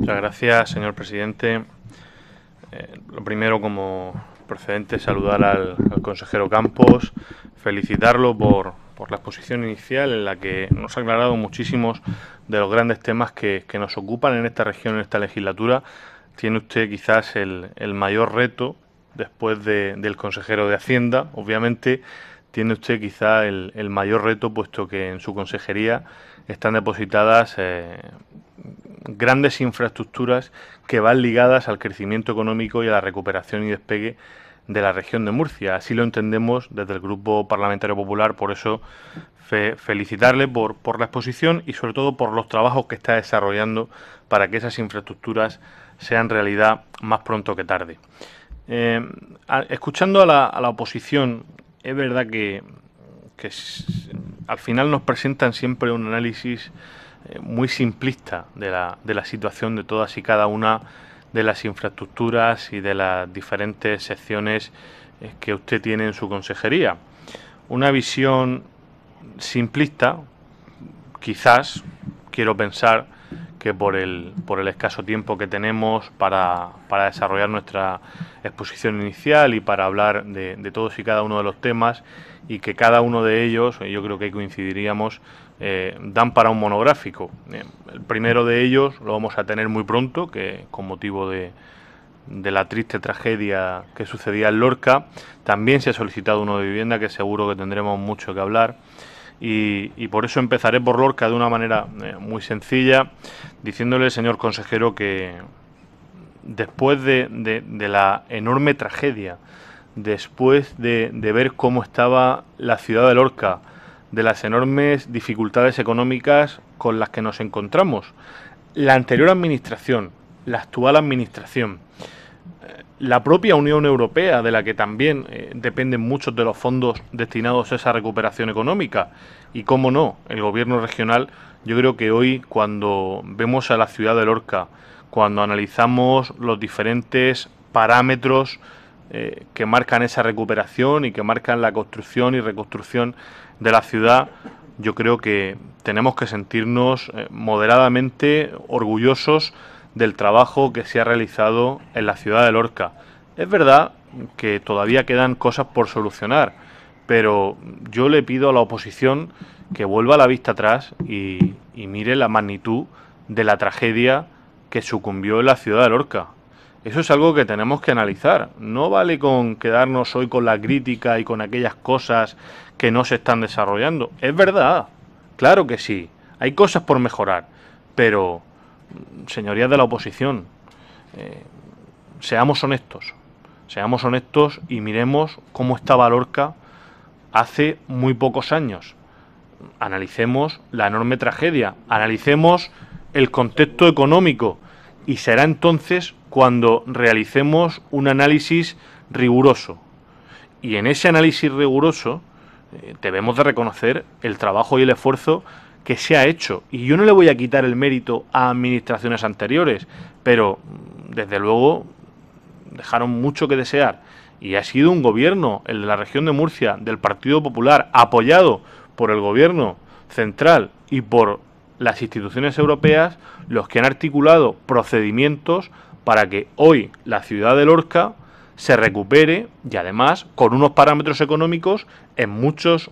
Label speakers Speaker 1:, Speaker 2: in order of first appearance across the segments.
Speaker 1: Muchas gracias, señor presidente. Eh, lo primero, como procedente, saludar al, consejero Campos, felicitarlo por, la exposición inicial en la que nos ha aclarado muchísimos de los grandes temas que, nos ocupan en esta región, en esta legislatura. Tiene usted quizás el, mayor reto después del consejero de Hacienda. Obviamente, tiene usted quizás el, mayor reto, puesto que en su consejería están depositadas eh, grandes infraestructuras que van ligadas al crecimiento económico y a la recuperación y despegue de la región de Murcia. Así lo entendemos desde el Grupo Parlamentario Popular, por eso felicitarle por, la exposición y sobre todo por los trabajos que está desarrollando para que esas infraestructuras sean realidad más pronto que tarde. Eh, escuchando a la, oposición, es verdad que, al final nos presentan siempre un análisis eh, muy simplista de la, de la situación de todas y cada una de las infraestructuras y de las diferentes secciones eh, que usted tiene en su consejería. Una visión simplista, quizás, quiero pensar que por el, por el escaso tiempo que tenemos para, para desarrollar nuestra exposición inicial y para hablar de, de, todos y cada uno de los temas y que cada uno de ellos, eh, yo creo que coincidiríamos, eh, dan para un monográfico. Eh, el primero de ellos lo vamos a tener muy pronto, que con motivo de, la triste tragedia que sucedía en Lorca. También se ha solicitado uno de vivienda, que seguro que tendremos mucho que hablar. Y, por eso empezaré por Lorca de una manera eh, muy sencilla, diciéndole, señor consejero, que después de, la enorme tragedia, después de, de ver cómo estaba la ciudad de Lorca, de las enormes dificultades económicas con las que nos encontramos. La anterior administración, la actual administración, eh, la propia Unión Europea, de la que también eh, dependen muchos de los fondos destinados a esa recuperación económica, y cómo no, el gobierno regional, yo creo que hoy cuando vemos a la ciudad de Lorca, cuando analizamos los diferentes parámetros eh, que marcan esa recuperación y que marcan la construcción y reconstrucción de la ciudad, yo creo que tenemos que sentirnos eh, moderadamente orgullosos del trabajo que se ha realizado en la ciudad de Lorca. Es verdad que todavía quedan cosas por solucionar, pero yo le pido a la oposición que vuelva la vista atrás y, y mire la magnitud de la tragedia que sucumbió en la ciudad de Lorca. Eso es algo que tenemos que analizar. No vale con quedarnos hoy con la crítica y con aquellas cosas que no se están desarrollando. Es verdad, claro que sí. Hay cosas por mejorar. Pero, señorías de la oposición, eh, seamos honestos. Seamos honestos y miremos cómo estaba Lorca hace muy pocos años. Analicemos la enorme tragedia. Analicemos el contexto económico y será entonces cuando realicemos un análisis riguroso. Y en ese análisis riguroso eh, debemos de reconocer el trabajo y el esfuerzo que se ha hecho. Y yo no le voy a quitar el mérito a administraciones anteriores, pero mm, desde luego dejaron mucho que desear. Y ha sido un gobierno, el de la región de Murcia, del Partido Popular, apoyado por el gobierno central y por las instituciones europeas los que han articulado procedimientos para que hoy la ciudad de Lorca se recupere y además con unos parámetros económicos en muchos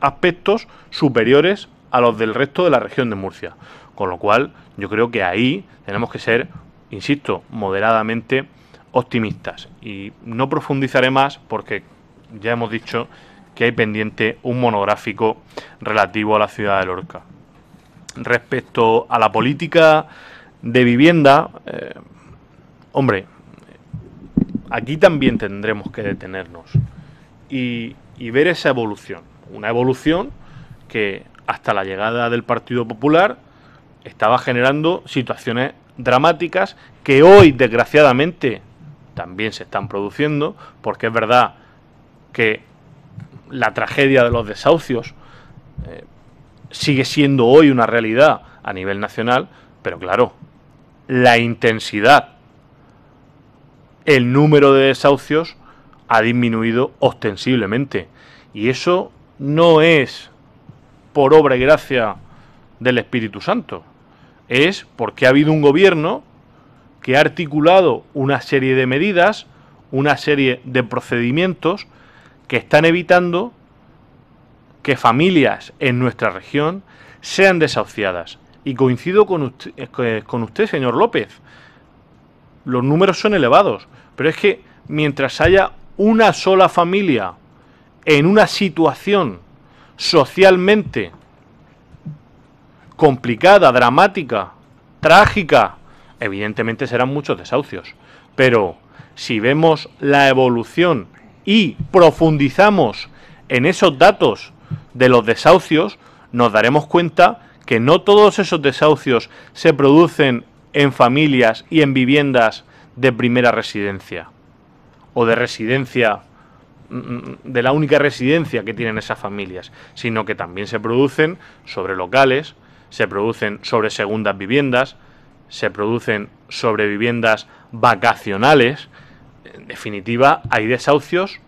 Speaker 1: aspectos superiores a los del resto de la región de Murcia. Con lo cual yo creo que ahí tenemos que ser, insisto, moderadamente optimistas. Y no profundizaré más porque ya hemos dicho que hay pendiente un monográfico relativo a la ciudad de Lorca. Respecto a la política de vivienda, eh, hombre, aquí también tendremos que detenernos y, ver esa evolución. Una evolución que hasta la llegada del Partido Popular estaba generando situaciones dramáticas que hoy, desgraciadamente, también se están produciendo, porque es verdad que la tragedia de los desahucios eh, sigue siendo hoy una realidad a nivel nacional, pero claro, la intensidad, el número de desahucios ha disminuido ostensiblemente. Y eso no es por obra y gracia del Espíritu Santo. Es porque ha habido un gobierno que ha articulado una serie de medidas, una serie de procedimientos que están evitando que familias en nuestra región sean desahuciadas. Y coincido con usted, eh, eh, con usted, señor López. Los números son elevados, pero es que mientras haya una sola familia en una situación socialmente complicada, dramática, trágica, evidentemente serán muchos desahucios. Pero si vemos la evolución y profundizamos en esos datos de los desahucios, nos daremos cuenta que no todos esos desahucios se producen en familias y en viviendas de primera residencia o de residencia mm, de la única residencia que tienen esas familias, sino que también se producen sobre locales, se producen sobre segundas viviendas, se producen sobre viviendas vacacionales. En definitiva, hay desahucios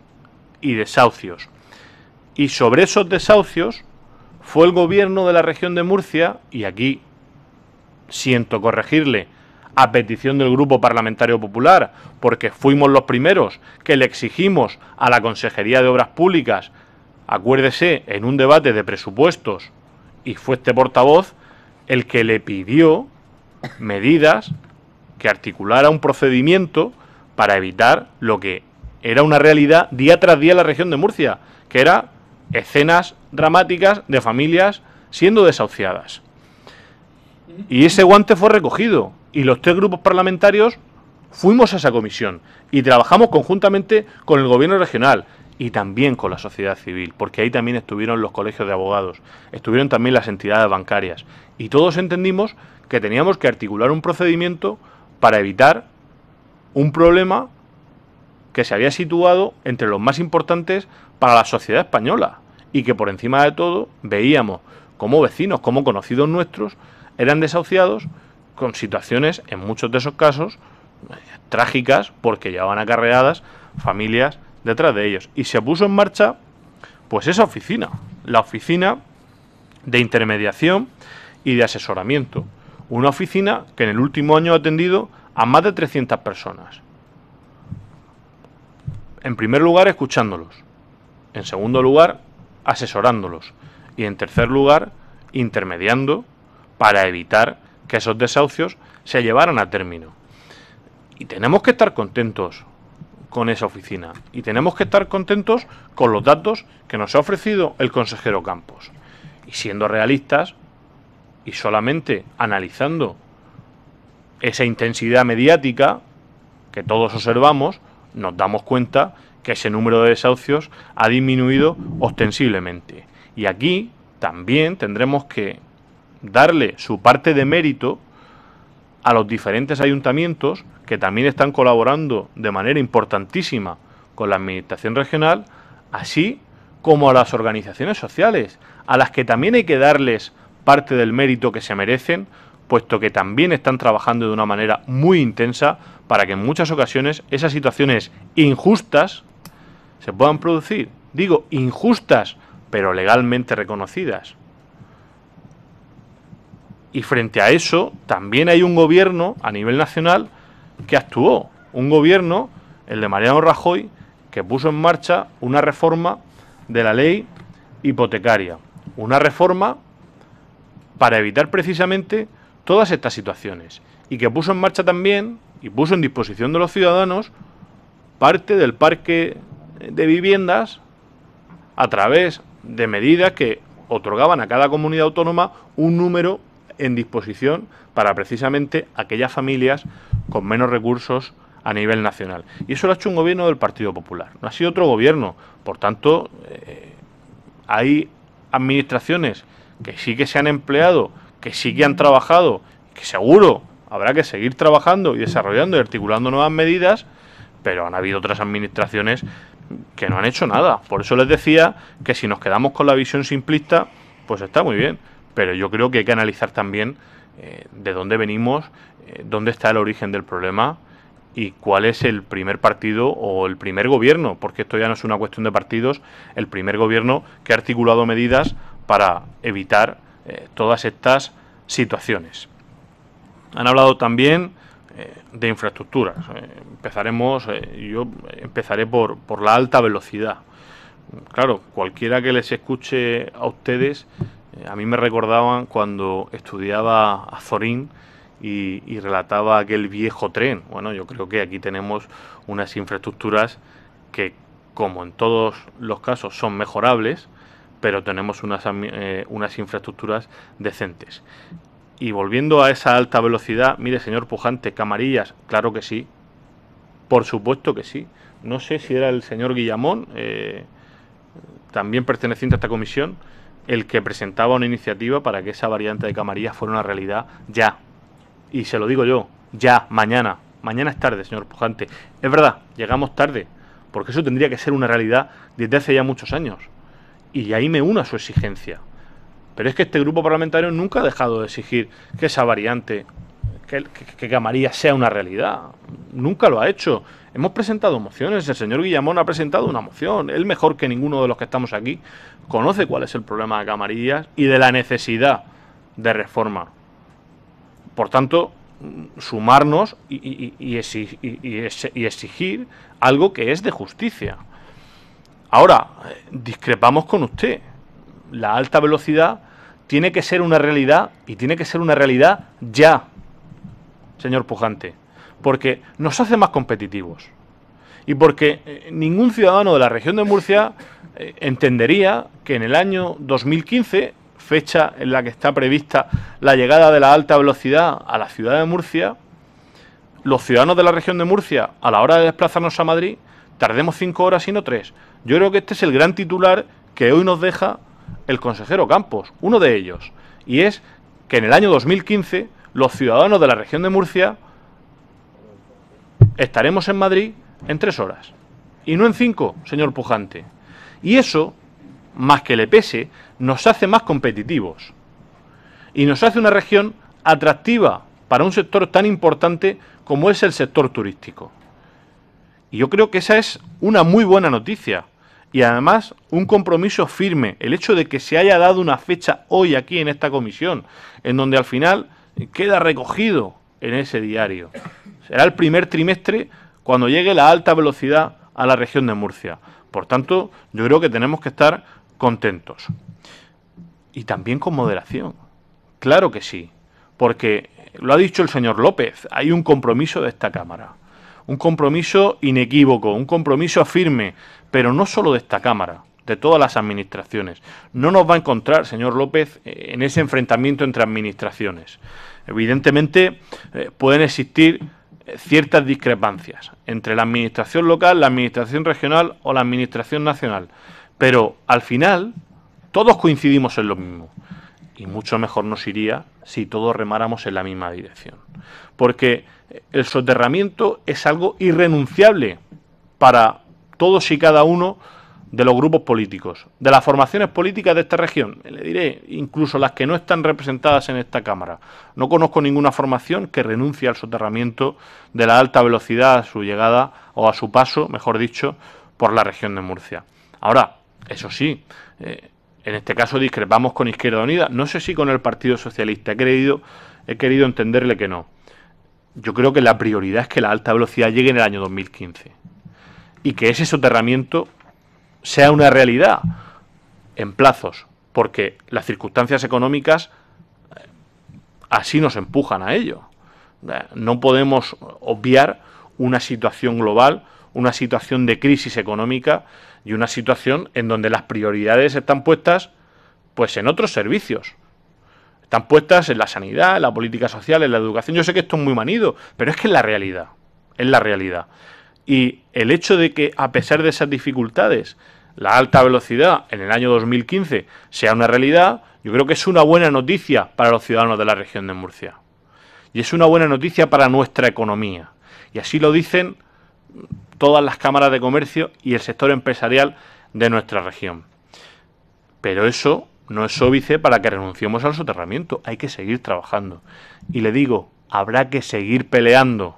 Speaker 1: y desahucios. Y sobre esos desahucios fue el gobierno de la región de Murcia, y aquí siento corregirle, a petición del Grupo Parlamentario Popular, porque fuimos los primeros que le exigimos a la Consejería de Obras Públicas, acuérdese, en un debate de presupuestos, y fue este portavoz el que le pidió medidas que articulara un procedimiento para evitar lo que era una realidad día tras día en la región de Murcia, que era escenas dramáticas de familias siendo desahuciadas. Y ese guante fue recogido y los tres grupos parlamentarios fuimos a esa comisión y trabajamos conjuntamente con el gobierno regional y también con la sociedad civil, porque ahí también estuvieron los colegios de abogados, estuvieron también las entidades bancarias y todos entendimos que teníamos que articular un procedimiento para evitar un problema que se había situado entre los más importantes para la sociedad española, y que por encima de todo veíamos como vecinos, como conocidos nuestros, eran desahuciados con situaciones, en muchos de esos casos, trágicas porque llevaban acarreadas familias detrás de ellos. Y se puso en marcha, pues, esa oficina, la oficina de intermediación y de asesoramiento. Una oficina que en el último año ha atendido a más de 300 personas. En primer lugar, escuchándolos. En segundo lugar, asesorándolos y en tercer lugar intermediando para evitar que esos desahucios se llevaran a término. Y tenemos que estar contentos con esa oficina y tenemos que estar contentos con los datos que nos ha ofrecido el consejero Campos. Y siendo realistas y solamente analizando esa intensidad mediática que todos observamos, nos damos cuenta que ese número de desahucios ha disminuido ostensiblemente. Y aquí también tendremos que darle su parte de mérito a los diferentes ayuntamientos que también están colaborando de manera importantísima con la Administración Regional, así como a las organizaciones sociales, a las que también hay que darles parte del mérito que se merecen, puesto que también están trabajando de una manera muy intensa para que en muchas ocasiones esas situaciones injustas se puedan producir, digo, injustas, pero legalmente reconocidas. Y frente a eso, también hay un gobierno a nivel nacional que actuó. Un gobierno, el de Mariano Rajoy, que puso en marcha una reforma de la ley hipotecaria. Una reforma para evitar precisamente todas estas situaciones. Y que puso en marcha también y puso en disposición de los ciudadanos parte del parque de viviendas a través de medidas que otorgaban a cada comunidad autónoma un número en disposición para precisamente aquellas familias con menos recursos a nivel nacional. Y eso lo ha hecho un gobierno del Partido Popular, no ha sido otro gobierno. Por tanto, eh, hay administraciones que sí que se han empleado, que sí que han trabajado, que seguro habrá que seguir trabajando y desarrollando y articulando nuevas medidas, pero han habido otras administraciones que no han hecho nada. Por eso les decía que si nos quedamos con la visión simplista, pues está muy bien. Pero yo creo que hay que analizar también eh, de dónde venimos, eh, dónde está el origen del problema y cuál es el primer partido o el primer gobierno, porque esto ya no es una cuestión de partidos, el primer gobierno que ha articulado medidas para evitar eh, todas estas situaciones. Han hablado también eh, de infraestructuras. empezaremos, eh, yo empezaré por, por la alta velocidad. Claro, cualquiera que les escuche a ustedes, eh, a mí me recordaban cuando estudiaba a Zorín y, y relataba aquel viejo tren. Bueno, yo creo que aquí tenemos unas infraestructuras que, como en todos los casos, son mejorables, pero tenemos unas, unas infraestructuras decentes. Y volviendo a esa alta velocidad, mire señor Pujante, camarillas, claro que sí, por supuesto que sí. No sé si era el señor Guillamón, eh, también perteneciente a esta comisión, el que presentaba una iniciativa para que esa variante de camarillas fuera una realidad ya. Y se lo digo yo, ya, mañana. Mañana es tarde, señor Pujante. Es verdad, llegamos tarde, porque eso tendría que ser una realidad desde hace ya muchos años. Y ahí me uno a su exigencia. Pero es que este grupo parlamentario nunca ha dejado de exigir que esa variante, que, Camarillas sea una realidad. Nunca lo ha hecho. Hemos presentado mociones, el señor Guillamón ha presentado una moción. Él mejor que ninguno de los que estamos aquí conoce cuál es el problema de Camarillas y de la necesidad de reforma. Por tanto, sumarnos y, exigir algo que es de justicia. Ahora, eh, discrepamos con usted la alta velocidad tiene que ser una realidad y tiene que ser una realidad ya, señor Pujante, porque nos hace más competitivos y porque eh, ningún ciudadano de la región de Murcia eh, entendería que en el año 2015, fecha en la que está prevista la llegada de la alta velocidad a la ciudad de Murcia, los ciudadanos de la región de Murcia, a la hora de desplazarnos a Madrid, tardemos cinco horas y no tres. Yo creo que este es el gran titular que hoy nos deja el consejero Campos, uno de ellos, y es que en el año 2015 los ciudadanos de la región de Murcia estaremos en Madrid en tres horas, y no en cinco, señor Pujante. Y eso, más que le pese, nos hace más competitivos y nos hace una región atractiva para un sector tan importante como es el sector turístico. Y yo creo que esa es una muy buena noticia, y además un compromiso firme. El hecho de que se haya dado una fecha hoy aquí en esta comisión, en donde al final queda recogido en ese diario. Será el primer trimestre cuando llegue la alta velocidad a la región de Murcia. Por tanto, yo creo que tenemos que estar contentos. Y también con moderación. Claro que sí. Porque lo ha dicho el señor López, hay un compromiso de esta Cámara un compromiso inequívoco, un compromiso firme, pero no solo de esta Cámara, de todas las administraciones. No nos va a encontrar, señor López, en ese enfrentamiento entre administraciones. Evidentemente, eh, pueden existir eh, ciertas discrepancias entre la administración local, la administración regional o la administración nacional, pero al final todos coincidimos en lo mismo y mucho mejor nos iría si todos remáramos en la misma dirección. Porque el soterramiento es algo irrenunciable para todos y cada uno de los grupos políticos, de las formaciones políticas de esta región, le diré, incluso las que no están representadas en esta Cámara. No conozco ninguna formación que renuncie al soterramiento de la alta velocidad a su llegada o a su paso, mejor dicho, por la región de Murcia. Ahora, eso sí, eh, en este caso discrepamos con Izquierda Unida. No sé si con el Partido Socialista. He querido, entenderle que no. Yo creo que la prioridad es que la alta velocidad llegue en el año 2015 y que ese soterramiento sea una realidad en plazos, porque las circunstancias económicas eh, así nos empujan a ello. Eh, no podemos obviar una situación global, una situación de crisis económica y una situación en donde las prioridades están puestas pues en otros servicios. Están puestas en la sanidad, en la política social, en la educación. Yo sé que esto es muy manido, pero es que es la realidad. Es la realidad. Y el hecho de que, a pesar de esas dificultades, la alta velocidad en el año 2015 sea una realidad, yo creo que es una buena noticia para los ciudadanos de la región de Murcia. Y es una buena noticia para nuestra economía. Y así lo dicen todas las cámaras de comercio y el sector empresarial de nuestra región. Pero eso no es óbice para que renunciemos al soterramiento, hay que seguir trabajando. Y le digo, habrá que seguir peleando.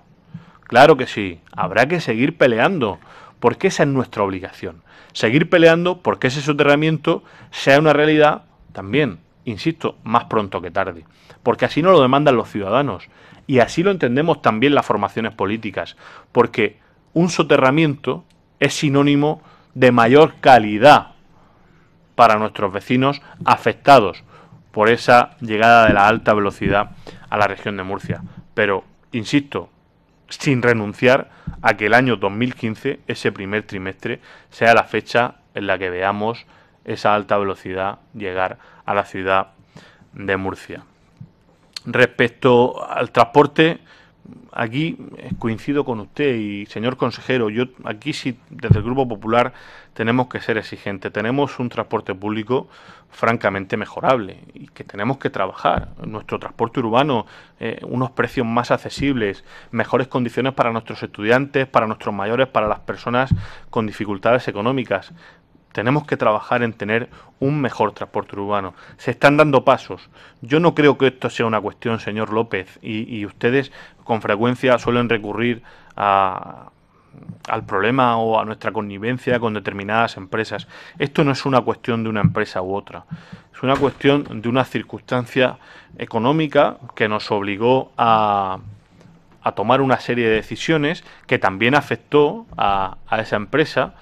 Speaker 1: Claro que sí, habrá que seguir peleando, porque esa es nuestra obligación. Seguir peleando porque ese soterramiento sea una realidad también, insisto, más pronto que tarde. Porque así no lo demandan los ciudadanos y así lo entendemos también las formaciones políticas. Porque un soterramiento es sinónimo de mayor calidad para nuestros vecinos afectados por esa llegada de la alta velocidad a la región de Murcia. Pero, insisto, sin renunciar a que el año 2015, ese primer trimestre, sea la fecha en la que veamos esa alta velocidad llegar a la ciudad de Murcia. Respecto al transporte, aquí eh, coincido con usted y señor consejero, yo aquí sí desde el Grupo Popular tenemos que ser exigentes. Tenemos un transporte público francamente mejorable y que tenemos que trabajar. Nuestro transporte urbano, eh, unos precios más accesibles, mejores condiciones para nuestros estudiantes, para nuestros mayores, para las personas con dificultades económicas. Tenemos que trabajar en tener un mejor transporte urbano. Se están dando pasos. Yo no creo que esto sea una cuestión, señor López, y, ustedes con frecuencia suelen recurrir al problema o a nuestra connivencia con determinadas empresas. Esto no es una cuestión de una empresa u otra, es una cuestión de una circunstancia económica que nos obligó a, tomar una serie de decisiones que también afectó a, a esa empresa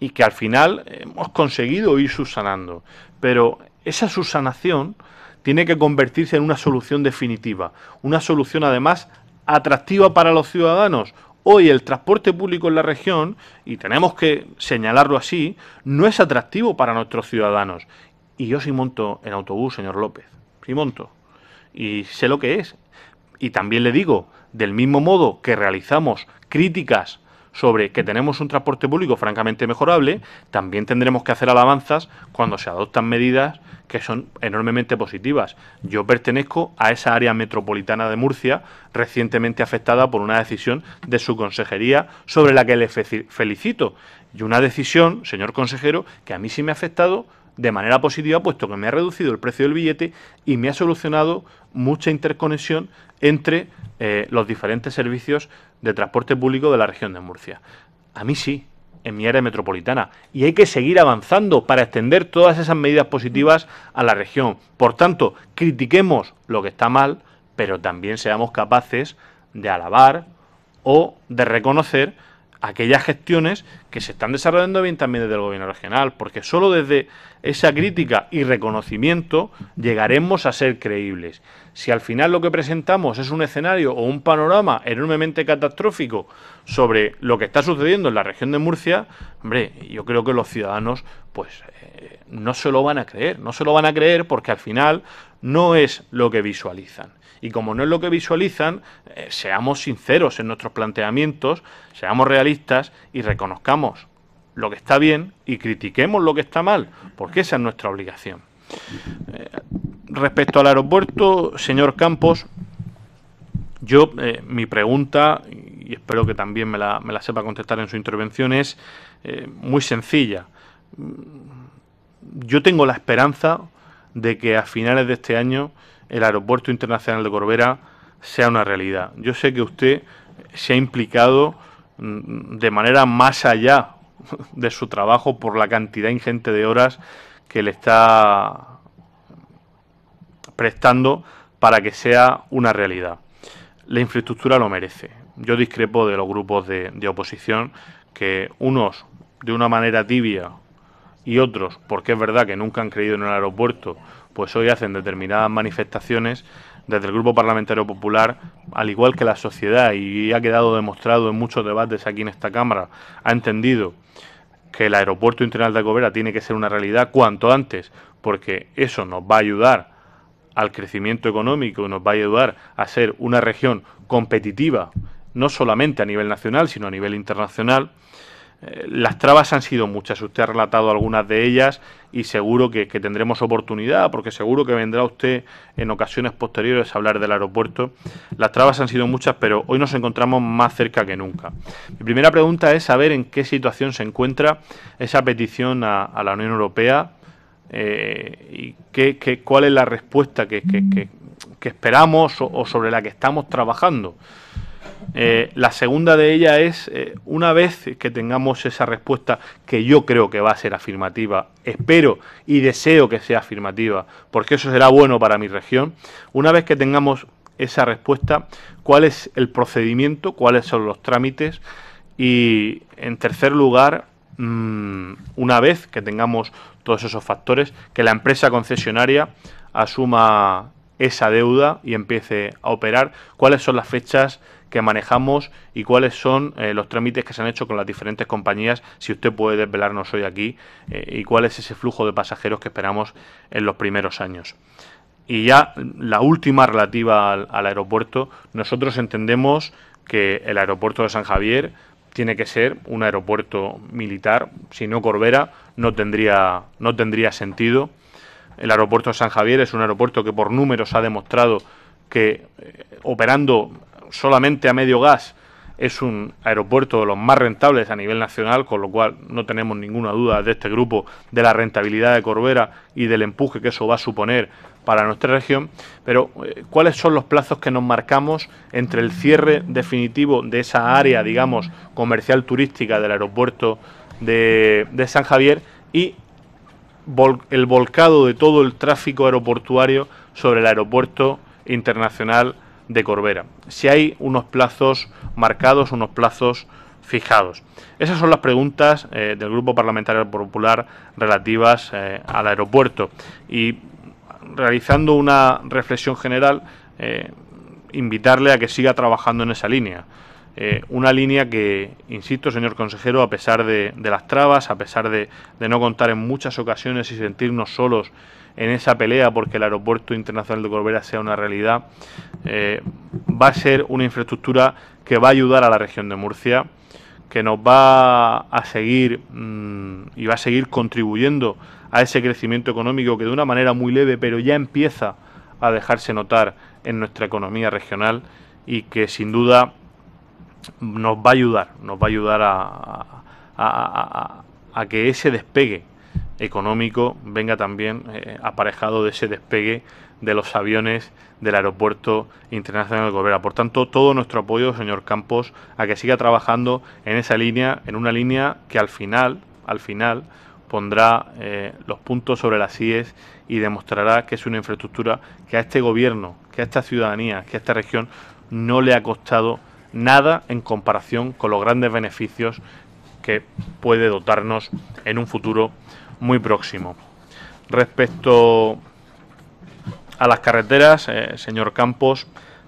Speaker 1: y que al final hemos conseguido ir subsanando. Pero esa subsanación tiene que convertirse en una solución definitiva, una solución además atractiva para los ciudadanos. Hoy el transporte público en la región, y tenemos que señalarlo así, no es atractivo para nuestros ciudadanos. Y yo sí monto en autobús, señor López, sí monto. Y sé lo que es. Y también le digo, del mismo modo que realizamos críticas sobre que tenemos un transporte público francamente mejorable, también tendremos que hacer alabanzas cuando se adoptan medidas que son enormemente positivas. Yo pertenezco a esa área metropolitana de Murcia, recientemente afectada por una decisión de su consejería sobre la que le felicito. Y una decisión, señor consejero, que a mí sí me ha afectado de manera positiva, puesto que me ha reducido el precio del billete y me ha solucionado mucha interconexión entre eh, los diferentes servicios de transporte público de la región de Murcia. A mí sí, en mi área metropolitana. Y hay que seguir avanzando para extender todas esas medidas positivas a la región. Por tanto, critiquemos lo que está mal, pero también seamos capaces de alabar o de reconocer aquellas gestiones que se están desarrollando bien también desde el gobierno regional, porque solo desde esa crítica y reconocimiento llegaremos a ser creíbles. Si al final lo que presentamos es un escenario o un panorama enormemente catastrófico sobre lo que está sucediendo en la región de Murcia, hombre, yo creo que los ciudadanos pues eh, no se lo van a creer, no se lo van a creer porque al final no es lo que visualizan. Y como no es lo que visualizan, eh, seamos sinceros en nuestros planteamientos, seamos realistas y reconozcamos lo que está bien y critiquemos lo que está mal, porque esa es nuestra obligación. Eh, respecto al aeropuerto, señor Campos, yo eh, mi pregunta, y espero que también me la, me la sepa contestar en su intervención, es eh, muy sencilla. Yo tengo la esperanza de que a finales de este año el aeropuerto internacional de Corbera sea una realidad. Yo sé que usted se ha implicado Mm, de manera más allá de su trabajo por la cantidad ingente de horas que le está prestando para que sea una realidad. La infraestructura lo merece. Yo discrepo de los grupos de, oposición que unos de una manera tibia y otros, porque es verdad que nunca han creído en el aeropuerto, pues hoy hacen determinadas manifestaciones desde el Grupo Parlamentario Popular, al igual que la sociedad, y ha quedado demostrado en muchos debates aquí en esta Cámara, ha entendido que el Aeropuerto Internacional de Alcobera tiene que ser una realidad cuanto antes, porque eso nos va a ayudar al crecimiento económico, nos va a ayudar a ser una región competitiva, no solamente a nivel nacional, sino a nivel internacional las trabas han sido muchas, usted ha relatado algunas de ellas y seguro que, tendremos oportunidad, porque seguro que vendrá usted en ocasiones posteriores a hablar del aeropuerto. Las trabas han sido muchas, pero hoy nos encontramos más cerca que nunca. Mi primera pregunta es saber en qué situación se encuentra esa petición a, la Unión Europea eh, y qué, cuál es la respuesta que, esperamos o sobre la que estamos trabajando. Eh, la segunda de ellas es, eh, una vez que tengamos esa respuesta, que yo creo que va a ser afirmativa, espero y deseo que sea afirmativa, porque eso será bueno para mi región, una vez que tengamos esa respuesta, cuál es el procedimiento, cuáles son los trámites y, en tercer lugar, mm, una vez que tengamos todos esos factores, que la empresa concesionaria asuma esa deuda y empiece a operar, cuáles son las fechas que manejamos y cuáles son eh, los trámites que se han hecho con las diferentes compañías, si usted puede desvelarnos hoy aquí, eh, y cuál es ese flujo de pasajeros que esperamos en los primeros años. Y ya la última relativa al, aeropuerto, nosotros entendemos que el aeropuerto de San Javier tiene que ser un aeropuerto militar, si no Corbera no tendría, no tendría sentido. El aeropuerto de San Javier es un aeropuerto que por números ha demostrado que eh, operando solamente a medio gas es un aeropuerto de los más rentables a nivel nacional, con lo cual no tenemos ninguna duda de este grupo de la rentabilidad de Corbera y del empuje que eso va a suponer para nuestra región. Pero, eh, ¿cuáles son los plazos que nos marcamos entre el cierre definitivo de esa área, digamos, comercial turística del aeropuerto de, San Javier y el volcado de todo el tráfico aeroportuario sobre el aeropuerto internacional? de Corbera. Si hay unos plazos marcados, unos plazos fijados. Esas son las preguntas eh, del Grupo Parlamentario Popular relativas eh, al aeropuerto. Y realizando una reflexión general, eh, invitarle a que siga trabajando en esa línea. Eh, una línea que, insisto, señor consejero, a pesar de, las trabas, a pesar de, no contar en muchas ocasiones y sentirnos solos en esa pelea porque el aeropuerto internacional de Corbera sea una realidad, eh, va a ser una infraestructura que va a ayudar a la región de Murcia, que nos va a seguir mm, y va a seguir contribuyendo a ese crecimiento económico que de una manera muy leve, pero ya empieza a dejarse notar en nuestra economía regional y que sin duda nos va a ayudar, nos va a ayudar a, que ese despegue económico venga también eh, aparejado de ese despegue de los aviones del Aeropuerto Internacional de Corbera. Por tanto, todo nuestro apoyo, señor Campos, a que siga trabajando en esa línea, en una línea que al final, al final, pondrá eh, los puntos sobre las IES y demostrará que es una infraestructura que a este gobierno, que a esta ciudadanía, que a esta región no le ha costado nada en comparación con los grandes beneficios que puede dotarnos en un futuro muy próximo. Respecto a las carreteras, eh, señor Campos,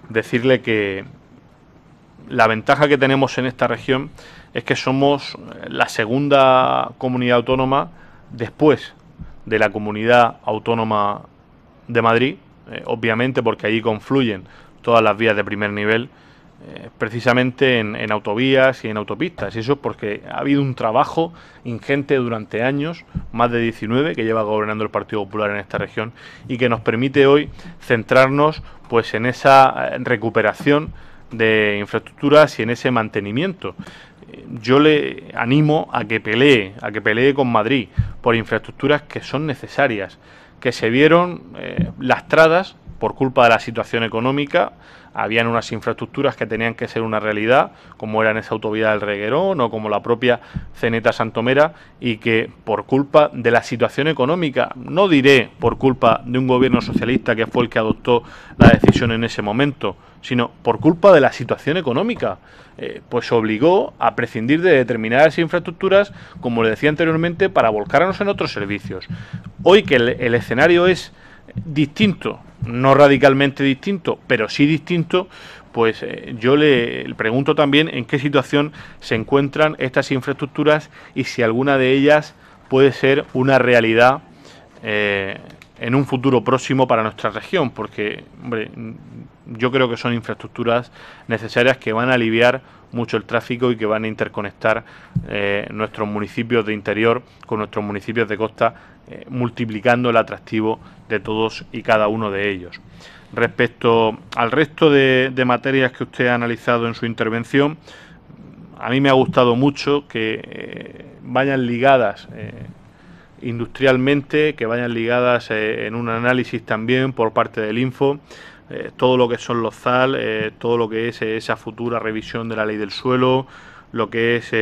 Speaker 1: decirle que la ventaja que tenemos en esta región es que somos eh, la segunda comunidad autónoma después de la comunidad autónoma de Madrid, eh, obviamente porque allí confluyen todas las vías de primer nivel eh, precisamente en, autovías y en autopistas. Y eso porque ha habido un trabajo ingente durante años, más de 19, que lleva gobernando el Partido Popular en esta región y que nos permite hoy centrarnos pues en esa eh, recuperación de infraestructuras y en ese mantenimiento. Yo le animo a que pelee, a que pelee con Madrid por infraestructuras que son necesarias, que se vieron eh, lastradas por culpa de la situación económica, habían unas infraestructuras que tenían que ser una realidad, como eran esa autovía del Reguerón o como la propia Ceneta Santomera, y que por culpa de la situación económica, no diré por culpa de un gobierno socialista que fue el que adoptó la decisión en ese momento, sino por culpa de la situación económica, eh, pues obligó a prescindir de determinadas infraestructuras, como le decía anteriormente, para volcarnos en otros servicios. Hoy que el escenario es distinto, no radicalmente distinto, pero sí distinto, pues eh, yo le pregunto también en qué situación se encuentran estas infraestructuras y si alguna de ellas puede ser una realidad eh, en un futuro próximo para nuestra región, porque yo creo que son infraestructuras necesarias que van a aliviar mucho el tráfico y que van a interconectar eh, nuestros municipios de interior con nuestros municipios de costa eh, multiplicando el atractivo de todos y cada uno de ellos. Respecto al resto de, materias que usted ha analizado en su intervención, a mí me ha gustado mucho que eh, vayan ligadas eh, industrialmente, que vayan ligadas en un análisis también por parte del Info, todo lo que son los ZAL, todo lo que es esa futura revisión de la ley del suelo, lo que es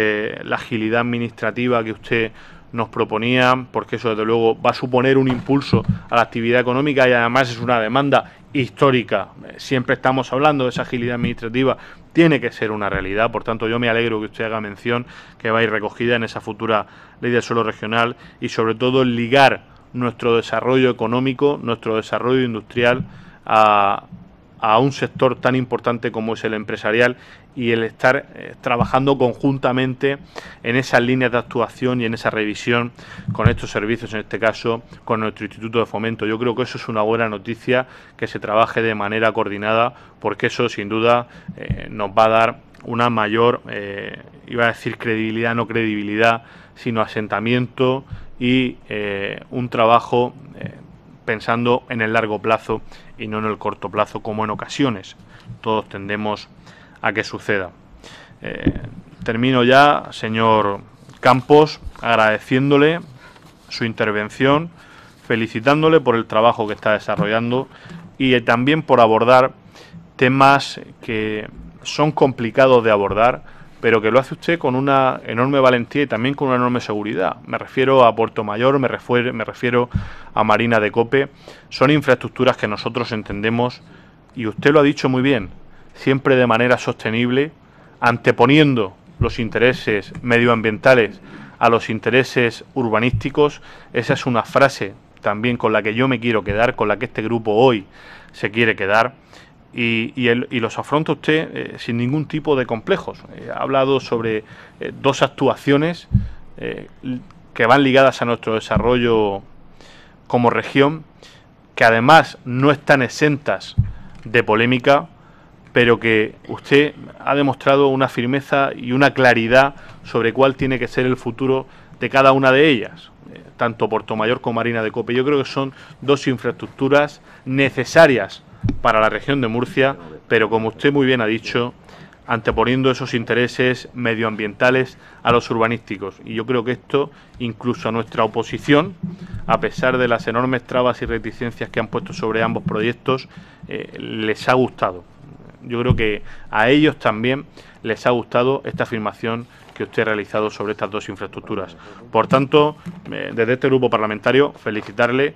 Speaker 1: la agilidad administrativa que usted nos proponían, porque eso desde luego va a suponer un impulso a la actividad económica y además es una demanda histórica. Eh, siempre estamos hablando de esa agilidad administrativa, tiene que ser una realidad, por tanto yo me alegro que usted haga mención que va a ir recogida en esa futura ley del suelo regional y sobre todo ligar nuestro desarrollo económico, nuestro desarrollo industrial a a un sector tan importante como es el empresarial y el estar eh, trabajando conjuntamente en esas líneas de actuación y en esa revisión con estos servicios, en este caso con nuestro Instituto de Fomento. Yo creo que eso es una buena noticia, que se trabaje de manera coordinada, porque eso sin duda eh, nos va a dar una mayor, eh, iba a decir credibilidad, no credibilidad, sino asentamiento y un trabajo pensando en el largo plazo y no en el corto plazo como en ocasiones todos tendemos a que suceda. Eh, termino ya, señor Campos, agradeciéndole su intervención, felicitándole por el trabajo que está desarrollando y eh, también por abordar temas que son complicados de abordar pero que lo hace usted con una enorme valentía y también con una enorme seguridad. Me refiero a Puerto Mayor, me refiero, me refiero a Marina de Cope. Son infraestructuras que nosotros entendemos, y usted lo ha dicho muy bien, siempre de manera sostenible, anteponiendo los intereses medioambientales a los intereses urbanísticos. Esa es una frase también con la que yo me quiero quedar, con la que este grupo hoy se quiere quedar y, los afronta usted eh, sin ningún tipo de complejos. Eh, ha hablado sobre eh, dos actuaciones que van ligadas a nuestro desarrollo como región, que además no están exentas de polémica, pero que usted ha demostrado una firmeza y una claridad sobre cuál tiene que ser el futuro de cada una de ellas tanto Puerto Mayor como Marina de Cope. Yo creo que son dos infraestructuras necesarias para la región de Murcia, pero como usted muy bien ha dicho, anteponiendo esos intereses medioambientales a los urbanísticos. Y yo creo que esto, incluso a nuestra oposición, a pesar de las enormes trabas y reticencias que han puesto sobre ambos proyectos, eh, les ha gustado. Yo creo que a ellos también les ha gustado esta afirmación que usted ha realizado sobre estas dos infraestructuras. Por tanto, eh, desde este grupo parlamentario, felicitarle.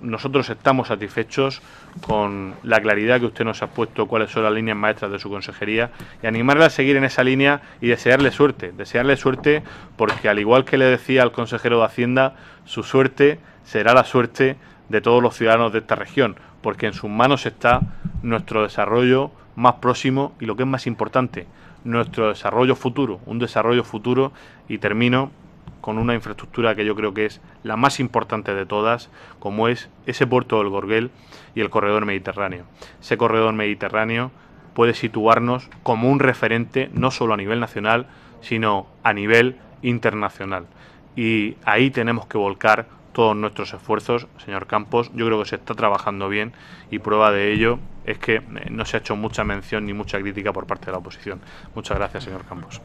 Speaker 1: Nosotros estamos satisfechos con la claridad que usted nos ha puesto, cuáles son las líneas maestras de su consejería, y animarle a seguir en esa línea y desearle suerte. Desearle suerte porque, al igual que le decía al consejero de Hacienda, su suerte será la suerte de todos los ciudadanos de esta región, porque en sus manos está nuestro desarrollo, más próximo y lo que es más importante, nuestro desarrollo futuro, un desarrollo futuro y termino con una infraestructura que yo creo que es la más importante de todas, como es ese puerto del Gorgel y el corredor mediterráneo. Ese corredor mediterráneo puede situarnos como un referente no solo a nivel nacional, sino a nivel internacional. Y ahí tenemos que volcar todos nuestros esfuerzos, señor Campos. Yo creo que se está trabajando bien y prueba de ello es que eh, no se ha hecho mucha mención ni mucha crítica por parte de la oposición. Muchas gracias, señor Campos.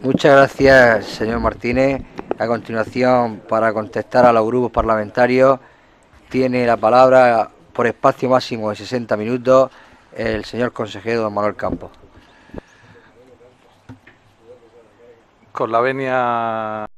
Speaker 1: Muchas gracias, señor Martínez. A continuación, para contestar a los grupos parlamentarios, tiene la palabra por espacio máximo de 60 minutos el señor consejero Manuel Campos. Con la venia